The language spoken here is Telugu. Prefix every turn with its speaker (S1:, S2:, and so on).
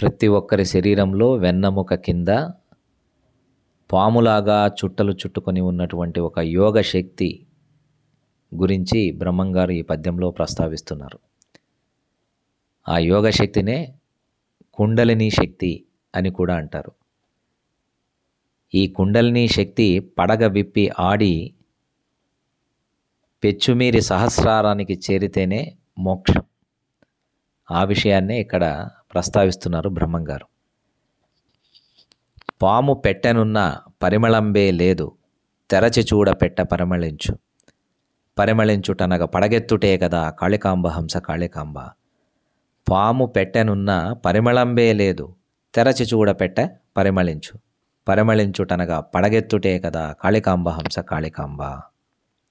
S1: ప్రతి ఒక్కరి శరీరంలో వెన్నముక కింద పాములాగా చుట్టలు చుట్టుకొని ఉన్నటువంటి ఒక యోగ శక్తి గురించి బ్రహ్మంగారు ఈ పద్యంలో ప్రస్తావిస్తున్నారు ఆ యోగ శక్తినే కుండలిని శక్తి అని కూడా అంటారు ఈ కుండలిని శక్తి పడగ విప్పి ఆడి పెచ్చుమీరి సహస్రారానికి చేరితేనే మోక్షం ఆ విషయాన్నే ఇక్కడ ప్రస్తావిస్తున్నారు బ్రహ్మంగారు పాము పెట్టనున్న పరిమళంబే లేదు తెరచి చూడ పెట్ట పరిమళించు పరిమళించుటనగ పడగెత్తుటే కదా కాళికాంబ హంస కాళికాంబ పాము పెట్టనున్న పరిమళంబే లేదు తెరచి చూడ పెట్ట పరిమళించు పరిమళించుటనగా పడగెత్తుటే కదా కాళికాంబ హంస కాళికాంబ